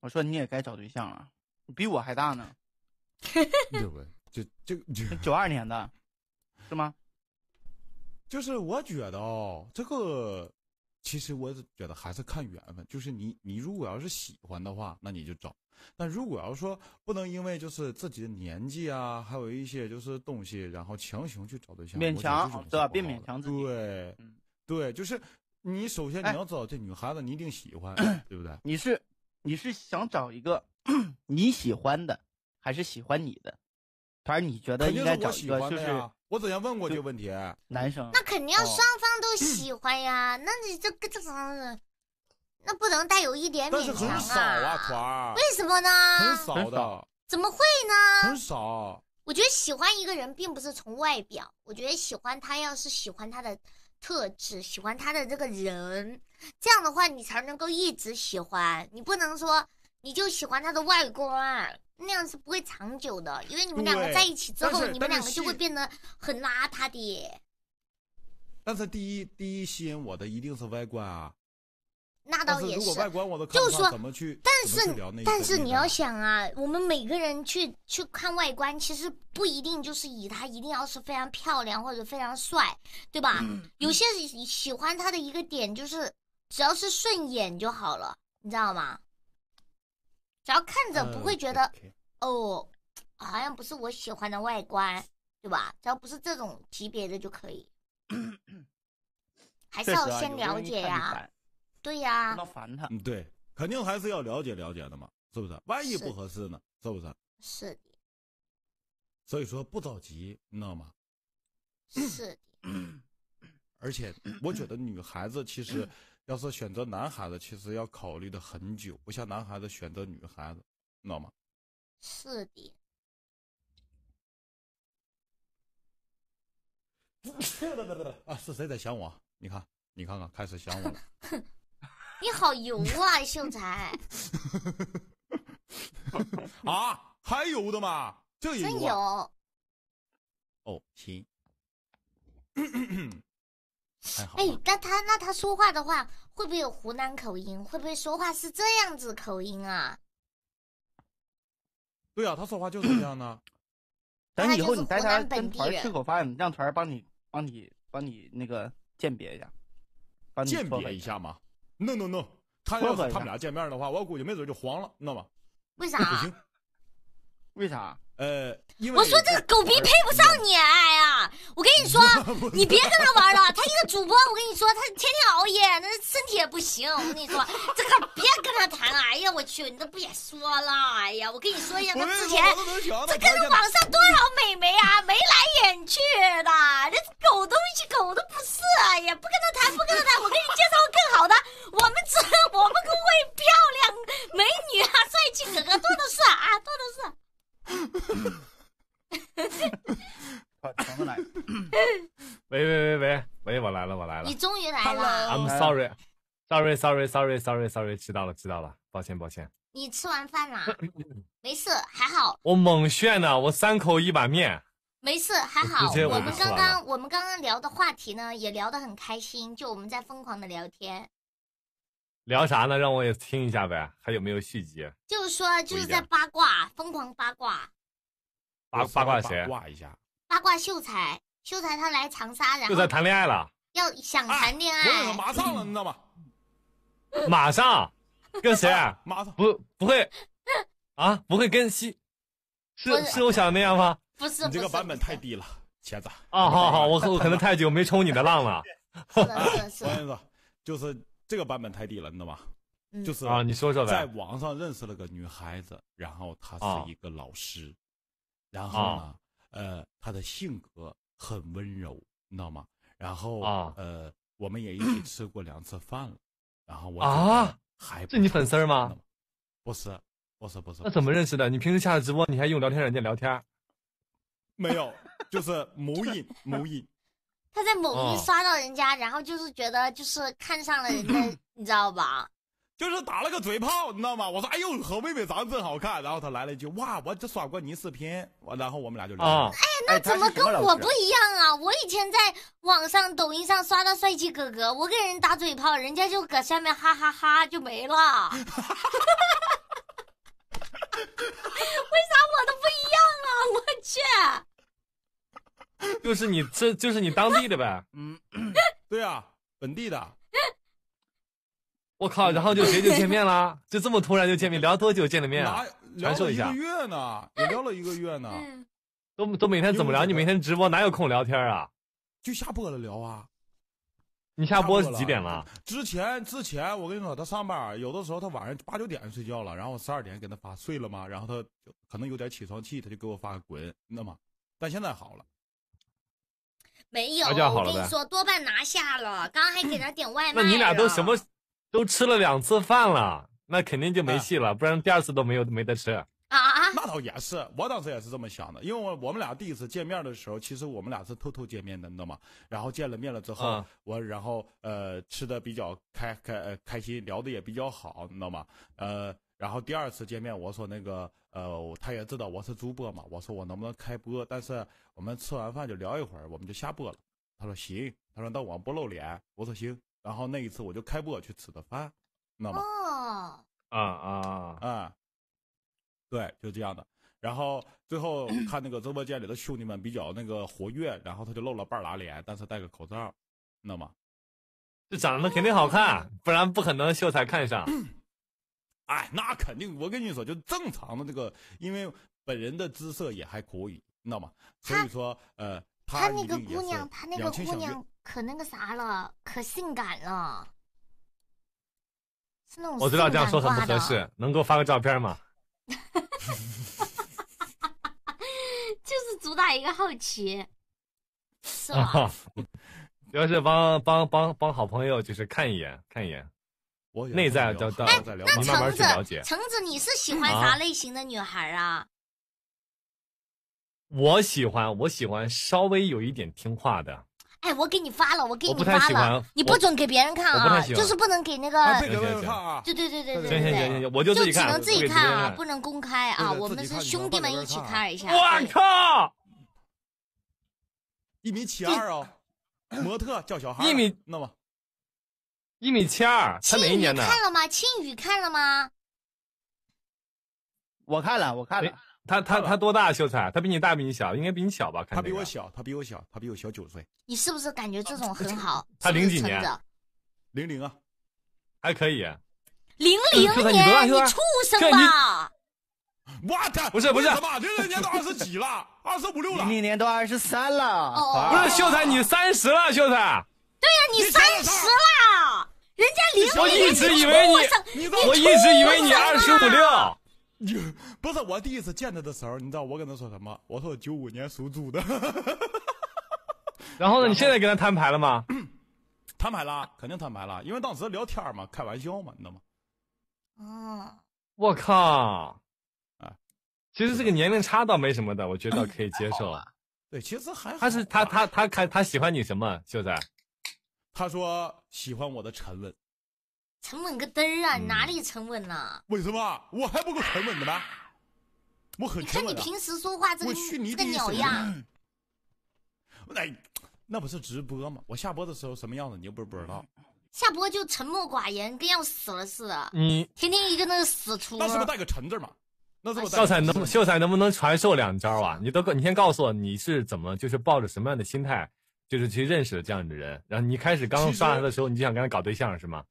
我说你也该找对象了，你比我还大呢。这不，这这这九二年的，是吗？就是我觉得哦，这个其实我觉得还是看缘分，就是你你如果要是喜欢的话，那你就找。那如果要说不能因为就是自己的年纪啊，还有一些就是东西，然后强行去找对象，勉强对吧？别勉强自己。对，对，就是你首先你要知道，这女孩子你一定喜欢，对不对？你是你是想找一个 你喜欢的，还是喜欢你的？反正你觉得应该找一个就是我之前问过这个问题，男生那肯定要双方都 喜欢呀。那你就跟这怎么？那不能带有一点勉强啊！为什么呢？很少的，怎么会呢？很少。我觉得喜欢一个人并不是从外表，我觉得喜欢他，要是喜欢他的特质，喜欢他的这个人，这样的话你才能够一直喜欢。你不能说你就喜欢他的外观，那样是不会长久的。因为你们两个在一起之后，你们两个就会变得很邋遢的。但是第一，第一吸引我的一定是外观啊。那倒也是，就是说，怎么去？但是，但是你要想啊，我们每个人去去看外观，其实不一定就是以他一定要是非常漂亮或者非常帅，对吧？有些喜欢他的一个点就是，只要是顺眼就好了，你知道吗？只要看着不会觉得哦，好像不是我喜欢的外观，对吧？只要不是这种级别的就可以，还是要先了解呀。对呀，那烦他。嗯，对，肯定还是要了解了解的嘛，是不是？万一不合适呢，是不是？是的。所以说不着急，你知道吗？是的。而且我觉得女孩子其实要是选择男孩子，其实要考虑的很久，不像男孩子选择女孩子，知道吗？是的。不 啊！是谁在想我？你看，你看看，开始想我了。你好油啊，秀才！啊，还油的吗？这油真油。哦，行。哎，那他那他说话的话，会不会有湖南口音？会不会说话是这样子口音啊？对啊，他说话就是这样呢。等以后你带他跟团吃口饭，让团帮你帮你帮你那个鉴别一下，鉴别一下吗？？No No No，他要是他们俩见面的话，我估计没准就黄了，你知道吗？为啥？为啥？呃，我说这个狗逼配不上你。哎呀，我跟你说，你别跟他玩了。他一个主播，我跟你说，他天天熬夜，那身体也不行。我跟你说，这个别跟他谈了。哎呀，我去，你都不也说了？哎呀，我跟你说一下，他之前他跟网上多少美眉啊，眉来眼去的，这狗东西，狗都不是。呀，不跟他谈，不跟他谈。我给你介绍更好的，我们这 我们工会漂亮美女啊，帅气哥哥多的是啊，多的是。哈哈哈，来。喂喂喂喂喂，我来了我来了。你终于来了。i'm sorry sorry sorry sorry sorry sorry 知道了知道了，抱歉抱歉。你吃完饭啦？没事，还好。我猛炫呢，我三口一碗面。没事，还好。我们刚刚我们刚刚聊的话题呢，也聊得很开心，就我们在疯狂的聊天。聊啥呢？让我也听一下呗。还有没有续集？就是说，就是在八卦，疯狂八卦。八八卦谁？八卦一下。八卦秀才，秀才他来长沙，然后谈恋爱了。要想谈恋爱，马上了，你知道吗？马上 跟谁？马上不不会啊，不会跟新？是是我想的那样吗？不是，你这个版本太低了，茄子。啊，好好，我我可能太久没冲你的浪了。茄子，就是。这个版本太低了，你知道吗？就是啊，你说说呗。在网上认识了个女孩子，然后她是一个老师，然后呢、呃，她的性格很温柔，你知道吗？然后呃，我们也一起 吃过两次饭了，然后我啊，还是你粉丝吗？不是，不是，不是。那怎么认识的？你平时下了直播，你还用聊天软件聊天？没有，就是某音某音。他在某音刷到人家，然后就是觉得就是看上了人家，你知道吧？就是打了个嘴炮，你知道吗？我说哎呦，何妹妹长得真好看。然后他来了一句哇，我只刷过你视频。完，然后我们俩就聊。哎，那怎么跟我不一样啊？我以前在网上、抖音上刷到帅气哥哥，我给人打嘴炮，人家就搁下面哈哈哈就没了。为啥我的不一样啊？我去！就是你，这就是你当地的呗。嗯，对啊，本地的。我靠，然后就直接就见面啦，就这么突然就见面，聊多久见的面啊？聊了一个月呢，也聊了一个月呢。都都每天怎么聊？你每天直播哪有空聊天啊？就下播了聊啊。你下播几点了？之前之前我跟你说他上班，有的时候他晚上八九点就睡觉了，然后十二点给他发睡了吗？然后他可能有点起床气，他就给我发个滚，那么，但现在好了。没有，我跟你说，多半拿下了。刚刚还给他点外卖，那你俩都什么？都吃了两次饭了，那肯定就没戏了，不然第二次都没有没得吃啊啊啊！那倒也是，我当时也是这么想的，因为我我们俩第一次见面的时候，其实我们俩是偷偷见面的，你知道吗？然后见了面了之后，我然后呃吃的比较开开开心，聊的也比较好，你知道吗？呃，然后第二次见面，我说那个。呃，他也知道我是主播嘛。我说我能不能开播？但是我们吃完饭就聊一会儿，我们就下播了。他说行，他说那我不露脸。我说行。然后那一次我就开播去吃的饭，知道吗？啊啊啊！对，就这样的。然后最后看那个直播间里的兄弟们比较那个活跃，然后他就露了半拉脸，但是戴个口罩，知道吗？这长得肯定好看，不然不可能秀才看上。哎，那肯定！我跟你说，就正常的这个，因为本人的姿色也还可以，你知道吗？所以说，呃，他那个姑娘，他那个姑娘可那个啥了，可性感了，是那种。我知道这样说什么合适，能给我发个照片吗？哈哈哈哈哈！哈哈哈哈哈！就是主打一个好奇，是吧？主 要是帮帮帮帮好朋友，就是看一眼，看一眼。内在的的，哎，那橙子，橙子，你是喜欢啥类型的女孩啊？我喜欢，我喜欢稍微有一点听话的。哎，我给你发了，我给你发了，你不准给别人看啊！就是不能给那个，对对对对对对对，行行行行，我就就只能自己看啊，不能公开啊！我们是兄弟们一起看一下。我靠，一米七二啊，模特叫小孩，一米那么。一米七二，他哪一年的？看了吗？青雨看了吗？我看了，我看了。他他他多大？秀才，他比你大，比你小，应该比你小吧？他比我小，他比我小，他比我小九岁。你是不是感觉这种很好？他零几年？零零啊，还可以。零零年，你畜生吧？what？不是不是，零零年都二十几了，二十五六了。零零年都二十三了，不是秀才，你三十了，秀才。对呀，你三十了。人家李我一直以为你，我一直以为你二十五六，不是我第一次见他的时候，你知道我跟他说什么？我说九五年属猪的，然后呢？你现在跟他摊牌了吗？摊牌了，肯定摊牌了，因为当时聊天嘛，开玩笑嘛，你知道吗？啊！我靠！啊！其实这个年龄差倒没什么的，我觉得可以接受。对，其实还他是他他他看他喜欢你什么，秀仔？他说喜欢我的沉稳，沉稳个嘚儿啊！你哪里沉稳呢？为什么我还不够沉稳的吗？我很沉稳你看你平时说话这个这个鸟样。哎，那不是直播吗？我下播的时候什么样子你又不是不知道。下播就沉默寡言，跟要死了似的。你天天一个那个死出。那是不是带个“沉”字嘛？那这么秀才能秀才能不能传授两招啊？你都你先告诉我你是怎么就是抱着什么样的心态？就是去认识了这样的人，然后你开始刚刷他的时候，你就想跟他搞对象是吗？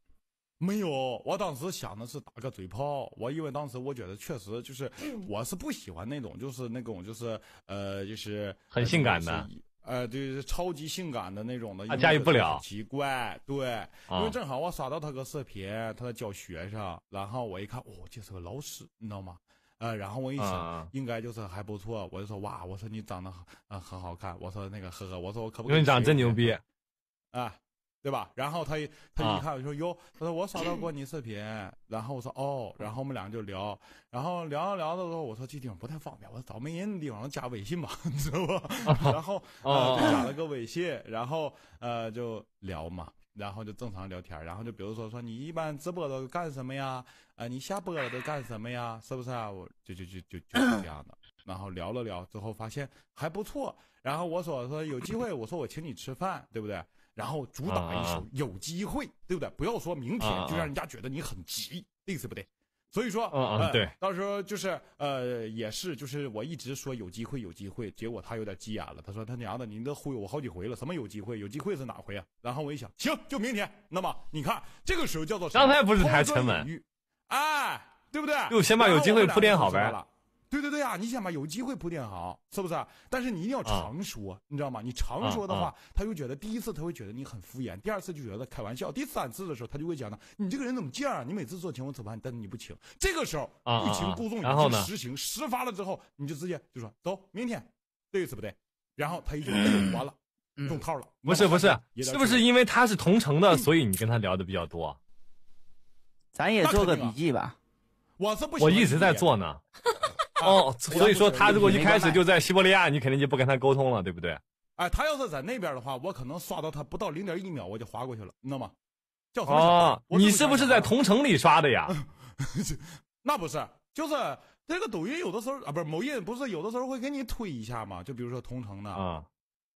没有，我当时想的是打个嘴炮，我因为当时我觉得确实就是，我是不喜欢那种就是那种就是呃就是很性感的，呃对，超级性感的那种的，驾驭不了，奇怪，对，因为正好我刷到他个视频，他在教学生，然后我一看，哦，这是个老师，你知道吗？呃，然后我一想，应该就是还不错，我就说哇，我说你长得很好看，我说那个呵呵，我说我可不，可以？你长真牛逼，啊，对吧？然后他他一看，我说哟，他说我刷到过 你视频，然后我说哦，然后我们两个就聊，然后聊着聊着我说这地方不太方便，我说找没人的地方加微信吧，你知道不？然后呃就加了个微信，然后呃就聊嘛，然后就正常聊天，然后就比如说说你一般直播都干什么呀？啊，你下播了都干什么呀？是不是啊？我就就就就就是这样的。然后聊了聊之后，发现还不错。然后我说说有机会，我说我请你吃饭，对不对？然后主打一首有机会，对不对？不要说明天，就让人家觉得你很急，意思不对。所以说，嗯嗯，对。到时候就是呃，也是，就是我一直说有机会，有机会，结果他有点急眼了。他说他娘的，你都忽悠我好几回了，什么有机会？有机会是哪回啊？然后我一想，行，就明天。那么你看，这个时候叫做刚才不是太沉稳。哎，对不对？就先把有机会铺垫好呗。对对对啊，你先把有机会铺垫好，是不是？但是你一定要常说，你知道吗？你常说的话，他就觉得第一次他会觉得你很敷衍，第二次就觉得开玩笑，第三次的时候他就会讲到你这个人怎么这样？你每次做请我吃饭，但是你不请。这个时候欲擒故纵，然后呢？实情实发了之后，你就直接就说走，明天，对是不对？然后他已经完了，中套了。不是不是，是不是因为他是同城的，所以你跟他聊的比较多？咱也做个笔记吧，我是不，我一直在做呢。哦，所以说他如果一开始就在西伯利亚，你肯定就不跟他沟通了，对不对？哎，他要是在那边的话，我可能刷到他不到零点一秒，我就划过去了，你知道吗？叫同城，你是不是在同城里刷的呀？那不是，就是这个抖音有的时候啊，不是某音，不是有的时候会给你推一下嘛？就比如说同城的啊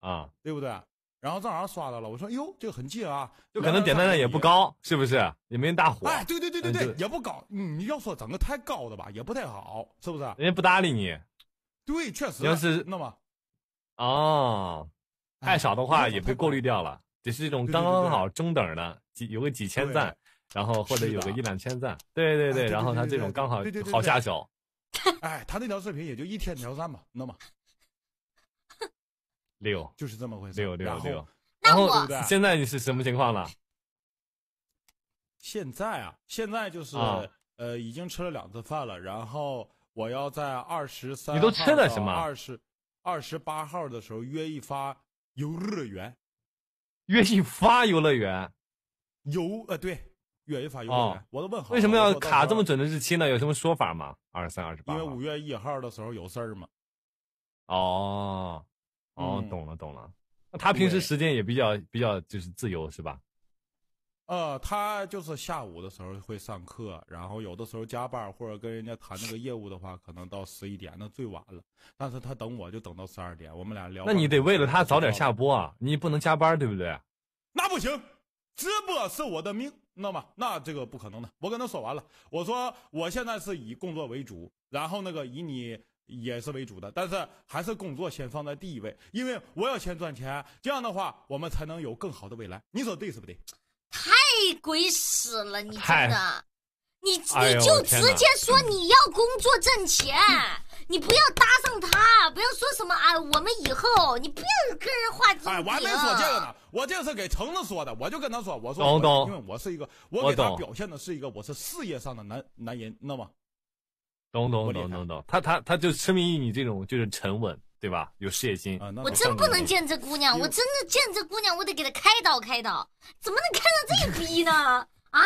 啊，对不对？然后正好刷到了，我说：“哟，这个很近啊，就可能点赞量也不高，是不是？也没人大火。”哎，对对对对对，也不高。你要说整个太高的吧，也不太好，是不是？人家不搭理你。对，确实。要是那么，哦，太少的话也被过滤掉了。只是这种刚刚好中等的，几有个几千赞，然后或者有个一两千赞，对对对，然后他这种刚好好下手。哎，他那条视频也就一天条赞吧，那么。六就是这么回事，六六六。然后现在你是什么情况了？现在啊，现在就是呃，已经吃了两次饭了。然后我要在二十三你都吃了什么？二十，二十八号的时候约一发游乐园，约一发游乐园。游呃对，约一发游乐园。我都问好为什么要卡这么准的日期呢？有什么说法吗？二十三、二十八。因为五月一号的时候有事儿嘛。哦。哦，懂了懂了。那他平时时间也比较比较就是自由是吧？呃，他就是下午的时候会上课，然后有的时候加班或者跟人家谈那个业务的话，可能到十一点那最晚了。但是他等我就等到十二点，我们俩聊。那你得为了他早点下播啊，你不能加班对不对？那不行，直播是我的命，那么那这个不可能的。我跟他说完了，我说我现在是以工作为主，然后那个以你。也是为主的，但是还是工作先放在第一位，因为我要先赚钱，这样的话我们才能有更好的未来。你说对是不对？太鬼使了！你真的，你你就直接说你要工作挣钱，你不要搭上他，不要说什么啊。我们以后你不要跟人画哎，我还没说这个呢，我这是给橙子说的，我就跟他说，我说，因为我是一个，我给他表现的是一个，我是事业上的男男人，知道吗？懂懂懂懂懂，他他他就痴迷于你这种就是沉稳，对吧？有事业心。我真不能见这姑娘，我真的见这姑娘，我得给她开导开导，怎么能看上这逼呢？啊！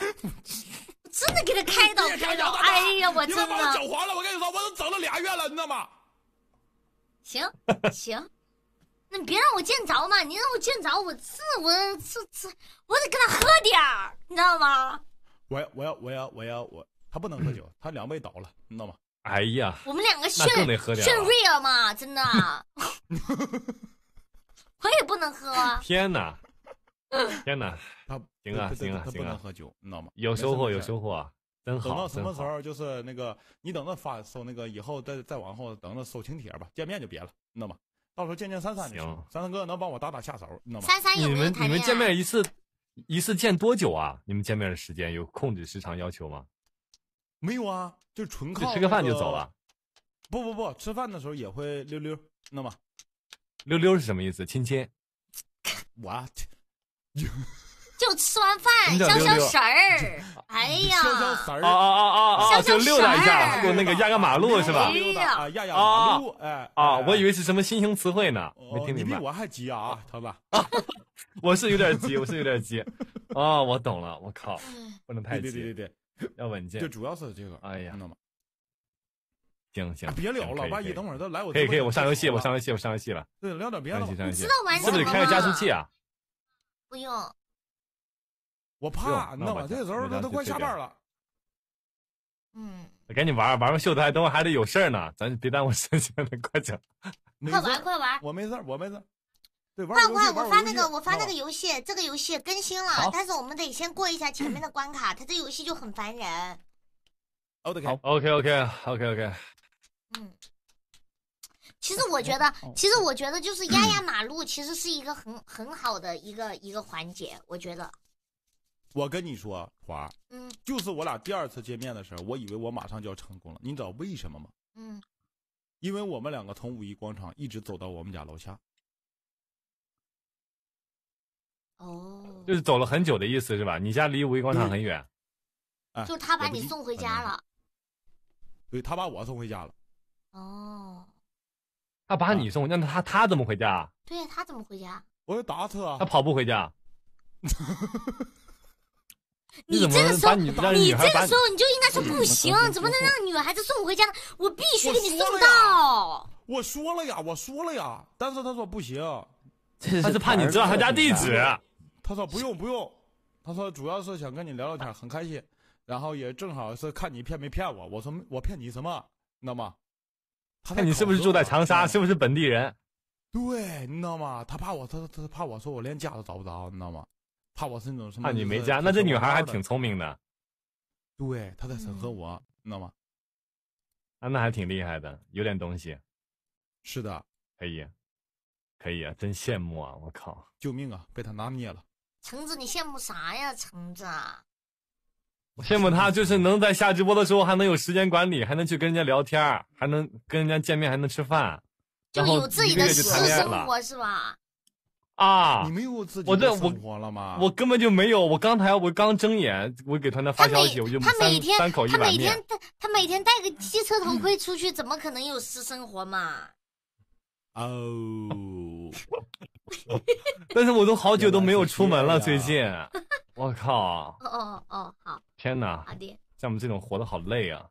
真的给他开导开导。哎呀，我真的。别把我整黄了，我跟你说，我都整了俩月了，你知道吗？行行，那别让我见着嘛，你让我见着，我这我这这，我得跟他喝点儿，你知道吗？我要我要我要我要我。他不能喝酒，他两杯倒了，你知道吗？哎呀，我们两个炫炫 real 嘛，真的。我 也不能喝。天哪，天哪，他行啊行啊，他不能喝酒，你知道吗？有收获有收获，真好。等到什么时候就是那个，你等着发收那个，以后再再往后，等着收请帖吧，见面就别了，你知道吗？到时候见见三三就行。三三哥能帮我打打下手，你知道吗？三三有你们你们见面一次一次见多久啊？你们见面的时间有控制时长要求吗？没有啊，就纯靠吃个饭就走了。不不不，吃饭的时候也会溜溜，那么溜溜是什么意思？亲亲，我啊，就吃完饭消消食儿。哎呀，消消食儿啊啊啊啊！消消溜达一下，过那个压个马路是吧？啊，压压马路。哎啊，我以为是什么新型词汇呢，没听明白。比我还急啊，涛子。我是有点急，我是有点急啊。我懂了，我靠，不能太急。对对对对。要稳健，就主要是这个。哎呀，知吗？行行，别聊了，八一，等会儿他来我。可以可以，我上游戏，我上游戏，我上游戏了。对，聊点别的。你知道玩什么是不是开个加速器啊？不用。我怕呢，这时候都都快下班了。嗯。赶紧玩玩完秀才，等会还得有事儿呢，咱别耽误时间了，快讲。快玩快玩！我没事，我没事。快快，我发那个，我发那个游戏，这个游戏更新了，但是我们得先过一下前面的关卡。它这游戏就很烦人。o 的，o k o k o k o k 嗯，其实我觉得，其实我觉得就是压压马路，其实是一个很很好的一个一个环节。我觉得。我跟你说，华，嗯，就是我俩第二次见面的时候，我以为我马上就要成功了。你知道为什么吗？嗯，因为我们两个从五一广场一直走到我们家楼下。哦，就是走了很久的意思是吧？你家离五一广场很远，哎，就是他把你送回家了。对，他把我送回家了。哦，他把你送，那他他怎么回家对呀，他怎么回家？我要打他，他跑步回家。你这个时候，你这个时候你就应该说不行，怎么能让女孩子送回家呢？我必须给你送到。我说了呀，我说了呀，但是他说不行，他是怕你知道他家地址。他说不用不用，他说主要是想跟你聊聊天，很开心，然后也正好是看你骗没骗我。我说我骗你什么，你知道吗？看你是不是住在长沙，是不是本地人？对，你知道吗？他怕我，他他怕我说我连家都找不着，你知道吗？怕我是那种什么？怕你没家？那这女孩还挺聪明的。对，她在审核我，你知道吗？啊，那还挺厉害的，有点东西。是的。可以，可以啊！真羡慕啊！我靠！救命啊！被他拿捏了。橙子，你羡慕啥呀，橙子？我羡慕他，就是能在下直播的时候还能有时间管理，还能去跟人家聊天，还能跟人家见面，还能吃饭，就有自己的私生活是吧？啊，你没有自己的生活了吗？我根本就没有。我刚才我刚睁眼，我给团团发消息，我就他三口一他每天他每天戴个机车头盔出去，怎么可能有私生活嘛？哦，但是我都好久都没有出门了，最近，我靠！哦哦哦，好，天哪，好的，像我们这种活的好累啊，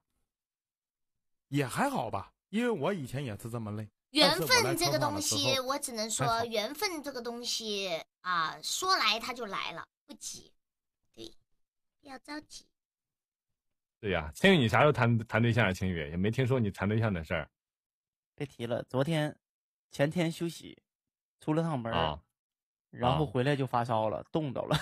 也还好吧，因为我以前也是这么累。缘分这个东西，我只能说，缘分这个东西啊，说来它就来了，不急，对，不要着急。对呀，千雨，你啥时候谈谈对象啊？千雨也没听说你谈对象的事儿，别提了，昨天。前天休息，出了趟门，然后回来就发烧了，冻着了，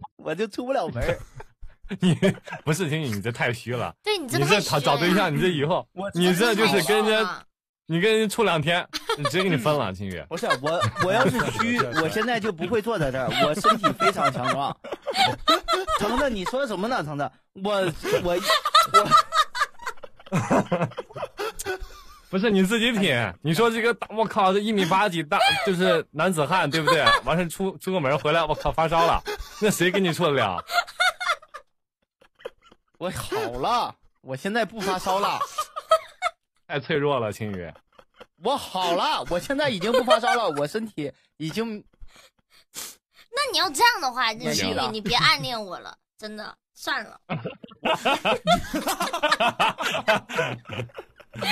我就出不了门。你不是青宇，你这太虚了。对你这，找找对象，你这以后，我你这就是跟人家，你跟人处两天，你直接给你分了，青宇。不是我，我要是虚，我现在就不会坐在这儿，我身体非常强壮。橙子，你说什么呢，橙子？我我。不是你自己品，你说这个大我靠，这一米八几大就是男子汉，对不对？完事出出个门回来，我靠，发烧了，那谁跟你处得了？我好了，我现在不发烧了，太脆弱了，青宇。我好了，我现在已经不发烧了，我身体已经。那你要这样的话，青宇，你别暗恋我了，真的，算了。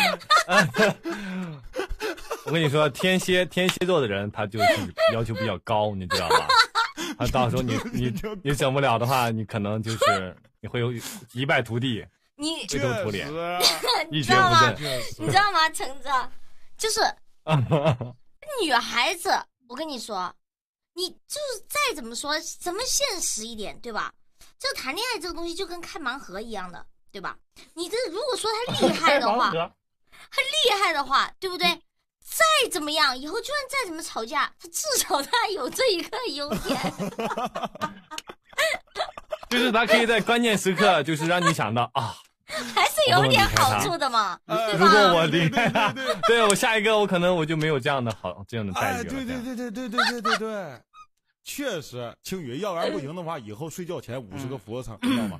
我跟你说，天蝎，天蝎座的人他就是要求比较高，你知道吗？他到时候你你你整不了的话，你可能就是 你会有一败涂地，你头土脸，你知道吗？你知道吗，橙子？就是女孩子，我跟你说，你就是再怎么说，怎么现实一点，对吧？就谈恋爱这个东西就跟开盲盒一样的。对吧？你这如果说他厉害的话，他厉害的话，对不对？再怎么样，以后就算再怎么吵架，他至少他有这一个优点，就是他可以在关键时刻，就是让你想到啊，还是有点好处的嘛，对吧？如果我厉害，对对，对我下一个我可能我就没有这样的好这样的待遇了。对对对对对对对对对，确实，青云，要不然不行的话，以后睡觉前五十个俯卧撑，知道吗？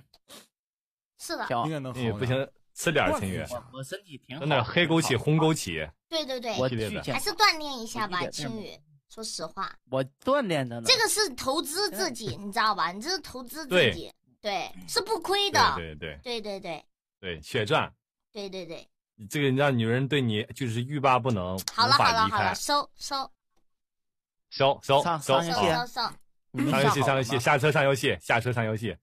是的，应该能好。不行，吃点秦青宇。我身体挺好。那黑枸杞、红枸杞。对对对，还是锻炼一下吧，青宇。说实话。我锻炼的呢。这个是投资自己，你知道吧？你这是投资自己，对，是不亏的。对对对对对对。血赚。对对对。这个让女人对你就是欲罢不能，了好了好了，收收收收收收收收。上游戏，上游戏，下车上游戏，下车上游戏。